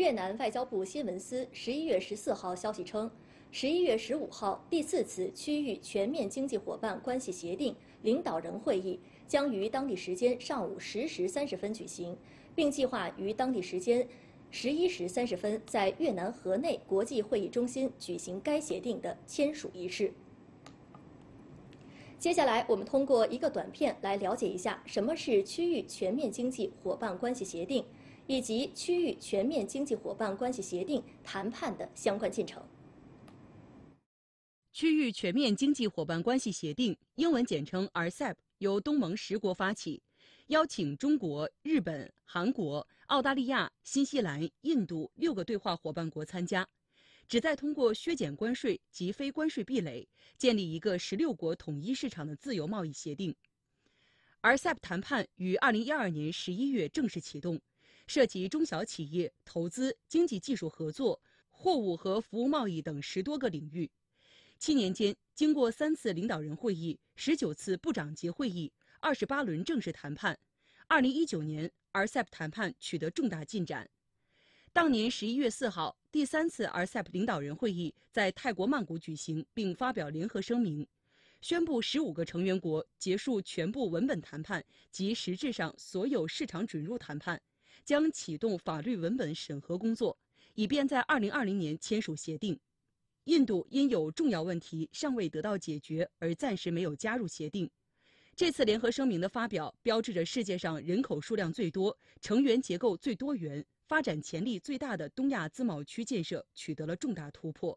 越南外交部新闻司十一月十四号消息称，十一月十五号第四次区域全面经济伙伴关系协定领导人会议将于当地时间上午十时三十分举行，并计划于当地时间十一时三十分在越南河内国际会议中心举行该协定的签署仪式。接下来，我们通过一个短片来了解一下什么是区域全面经济伙伴关系协定。以及区域全面经济伙伴关系协定谈判的相关进程。区域全面经济伙伴关系协定（英文简称 RCEP） 由东盟十国发起，邀请中国、日本、韩国、澳大利亚、新西兰、印度六个对话伙伴国参加，旨在通过削减关税及非关税壁垒，建立一个十六国统一市场的自由贸易协定。RCEP 谈判于二零一二年十一月正式启动。涉及中小企业、投资、经济技术合作、货物和服务贸易等十多个领域。七年间，经过三次领导人会议、十九次部长级会议、二十八轮正式谈判，二零一九年 RCEP 谈判取得重大进展。当年十一月四号，第三次 RCEP 领导人会议在泰国曼谷举行，并发表联合声明，宣布十五个成员国结束全部文本谈判及实质上所有市场准入谈判。将启动法律文本审核工作，以便在二零二零年签署协定。印度因有重要问题尚未得到解决而暂时没有加入协定。这次联合声明的发表，标志着世界上人口数量最多、成员结构最多元、发展潜力最大的东亚自贸区建设取得了重大突破。